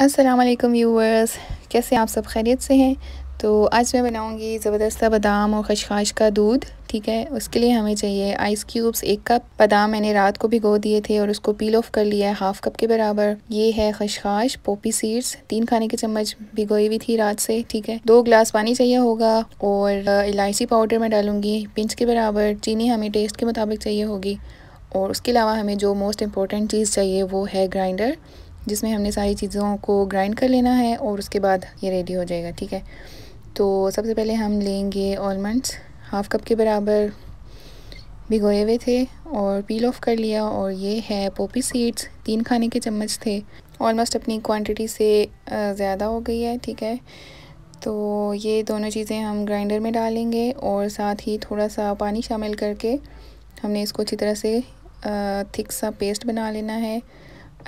Aslam viewers कैसे आप सब खैरियत से हैं तो आज मैं बनाऊंगी ज़बरदस्ता बादाम और खशखाश का दूध ठीक है उसके लिए हमें चाहिए आइस क्यूब्स एक कप बादाम मैंने रात को भिगो दिए थे और उसको पील ऑफ कर लिया है हाफ कप के बराबर ये है खशखाश पोपी सीड्स तीन खाने के चम्मच भिगोई हुई थी रात से ठीक है दो ग्लास पानी चाहिए होगा और इलायची पाउडर मैं डालूंगी पिंच के बराबर चीनी हमें टेस्ट के मुताबिक चाहिए होगी और उसके अलावा हमें जो मोस्ट इम्पॉर्टेंट चीज़ चाहिए वो है ग्राइंडर जिसमें हमने सारी चीज़ों को ग्राइंड कर लेना है और उसके बाद ये रेडी हो जाएगा ठीक है तो सबसे पहले हम लेंगे ऑलमंड्स हाफ़ कप के बराबर भिगोए हुए थे और पील ऑफ कर लिया और ये है पोपी सीड्स तीन खाने के चम्मच थे ऑलमोस्ट अपनी क्वांटिटी से ज़्यादा हो गई है ठीक है तो ये दोनों चीज़ें हम ग्राइंडर में डालेंगे और साथ ही थोड़ा सा पानी शामिल करके हमने इसको अच्छी तरह से थिक सा पेस्ट बना लेना है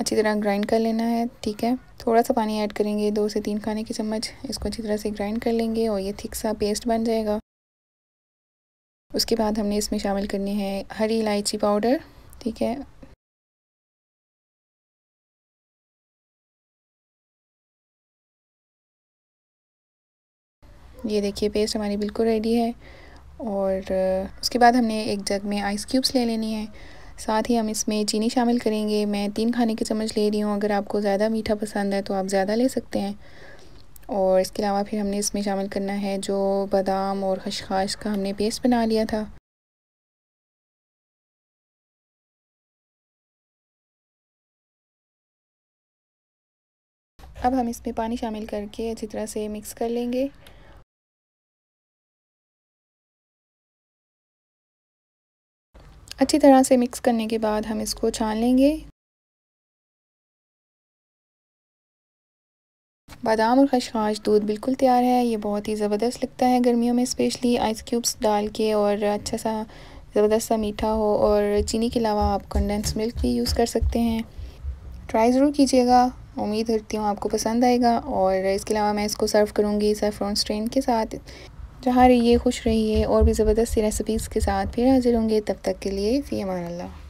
अच्छी तरह ग्राइंड कर लेना है ठीक है थोड़ा सा पानी ऐड करेंगे दो से तीन खाने की चम्मच इसको अच्छी तरह से ग्राइंड कर लेंगे और ये थिक सा पेस्ट बन जाएगा उसके बाद हमने इसमें शामिल करनी है हरी इलायची पाउडर ठीक है ये देखिए पेस्ट हमारी बिल्कुल रेडी है और उसके बाद हमने एक जग में आइस क्यूब्स ले लेनी है साथ ही हम इसमें चीनी शामिल करेंगे मैं तीन खाने की चम्मच ले रही हूँ अगर आपको ज़्यादा मीठा पसंद है तो आप ज़्यादा ले सकते हैं और इसके अलावा फिर हमने इसमें शामिल करना है जो बादाम और खशखाश का हमने पेस्ट बना लिया था अब हम इसमें पानी शामिल करके अच्छी तरह से मिक्स कर लेंगे अच्छी तरह से मिक्स करने के बाद हम इसको छान लेंगे बादाम और खशखाश दूध बिल्कुल तैयार है ये बहुत ही ज़बरदस्त लगता है गर्मियों में स्पेशली आइस क्यूब्स डाल के और अच्छा सा ज़बरदस्त सा मीठा हो और चीनी के अलावा आप कंडेंस मिल्क भी यूज़ कर सकते हैं ट्राई ज़रूर कीजिएगा उम्मीद करती हूँ आपको पसंद आएगा और इसके अलावा मैं इसको सर्व करूँगी सेफ्रॉन स्ट्रेन के साथ जहाँ रहिए खुश रहिए और भी ज़बरदस्ती रेसिपीज़ के साथ फिर हाजिर होंगे तब तक के लिए फ़ी अमान अल्लाह